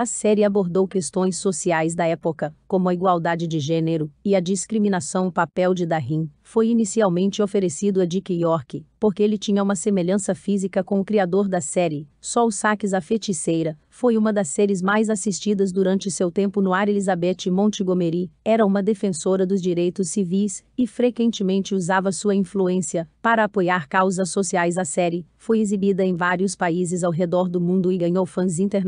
A série abordou questões sociais da época, como a igualdade de gênero e a discriminação. O papel de Darin foi inicialmente oferecido a Dick York, porque ele tinha uma semelhança física com o criador da série. Só o Saques a Feiticeira foi uma das séries mais assistidas durante seu tempo no ar. Elizabeth Montgomery era uma defensora dos direitos civis e frequentemente usava sua influência para apoiar causas sociais. A série foi exibida em vários países ao redor do mundo e ganhou fãs internacionais